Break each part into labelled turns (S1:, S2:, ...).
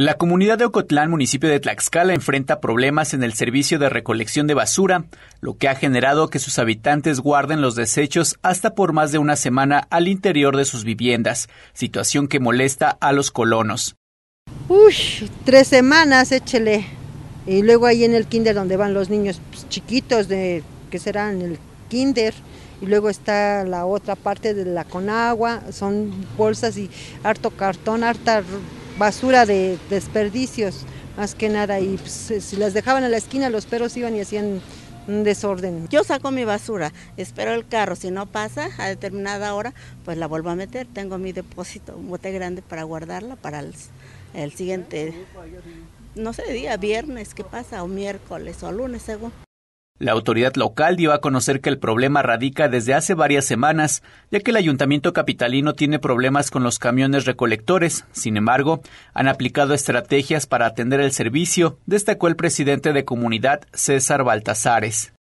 S1: La comunidad de Ocotlán, municipio de Tlaxcala, enfrenta problemas en el servicio de recolección de basura, lo que ha generado que sus habitantes guarden los desechos hasta por más de una semana al interior de sus viviendas, situación que molesta a los colonos.
S2: Uy, tres semanas, échele. Y luego ahí en el kinder donde van los niños pues, chiquitos, de que serán el kinder, y luego está la otra parte de la conagua, son bolsas y harto cartón, harta basura de desperdicios, más que nada, y pues, si las dejaban a la esquina los perros iban y hacían un desorden. Yo saco mi basura, espero el carro, si no pasa a determinada hora, pues la vuelvo a meter, tengo mi depósito, un bote grande para guardarla para el, el siguiente, no sé, día, viernes, ¿qué pasa? O miércoles o lunes, según.
S1: La autoridad local dio a conocer que el problema radica desde hace varias semanas, ya que el ayuntamiento capitalino tiene problemas con los camiones recolectores. Sin embargo, han aplicado estrategias para atender el servicio, destacó el presidente de comunidad César Baltazares.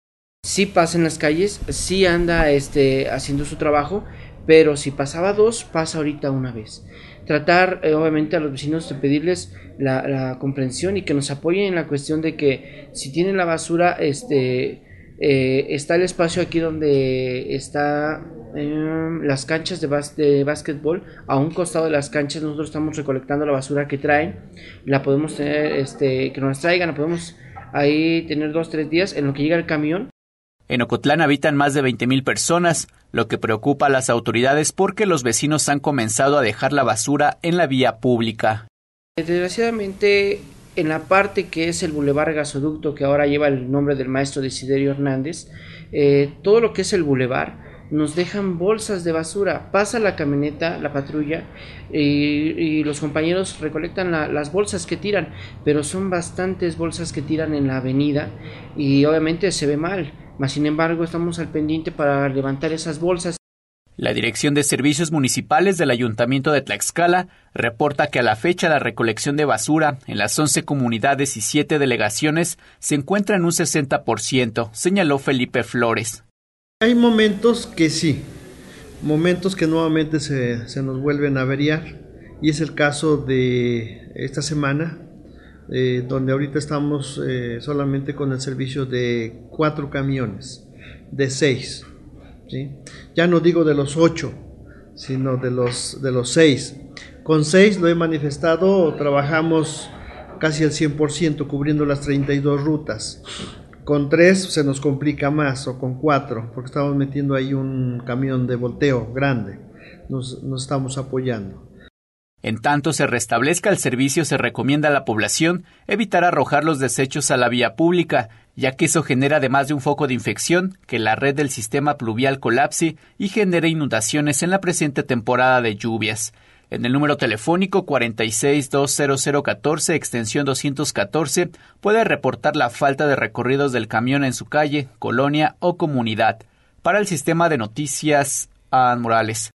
S2: Sí pasa en las calles, sí anda este, haciendo su trabajo, pero si pasaba dos, pasa ahorita una vez. Tratar, eh, obviamente, a los vecinos de pedirles la, comprensión y que nos apoyen en la cuestión de que si tienen la basura, este, eh, está el espacio aquí donde está em, las canchas de, bas de básquetbol. A un costado de las canchas nosotros estamos recolectando la basura que traen. La podemos tener, este, que nos traigan, la podemos ahí tener dos, tres días en lo que llega el camión
S1: en Ocotlán habitan más de 20.000 personas, lo que preocupa a las autoridades porque los vecinos han comenzado a dejar la basura en la vía pública.
S2: Desgraciadamente, en la parte que es el bulevar Gasoducto, que ahora lleva el nombre del maestro Desiderio Hernández, eh, todo lo que es el bulevar nos dejan bolsas de basura. Pasa la camioneta, la patrulla, y, los compañeros recolectan las bolsas que tiran, pero son bastantes bolsas que tiran en la avenida y obviamente se ve mal mas sin embargo estamos al pendiente para levantar esas bolsas.
S1: La Dirección de Servicios Municipales del Ayuntamiento de Tlaxcala reporta que a la fecha la recolección de basura en las 11 comunidades y 7 delegaciones se encuentra en un 60%, señaló Felipe Flores.
S3: Hay momentos que sí, momentos que nuevamente se, se nos vuelven a averiar y es el caso de esta semana eh, donde ahorita estamos eh, solamente con el servicio de cuatro camiones, de seis. Ya no digo de los ocho, sino de los, de los seis. Con seis, lo he manifestado, trabajamos casi al 100%, cubriendo las 32 rutas. Con tres se nos complica más, o con cuatro, porque estamos metiendo ahí un camión de volteo grande. nos estamos apoyando.
S1: En tanto se restablezca el servicio, se recomienda a la población evitar arrojar los desechos a la vía pública, ya que eso genera además de un foco de infección, que la red del sistema pluvial colapse y genere inundaciones en la presente temporada de lluvias. En el número telefónico 4620014 extensión 214, puede reportar la falta de recorridos del camión en su calle, colonia o comunidad.
S3: Para el sistema de noticias, Adán Morales.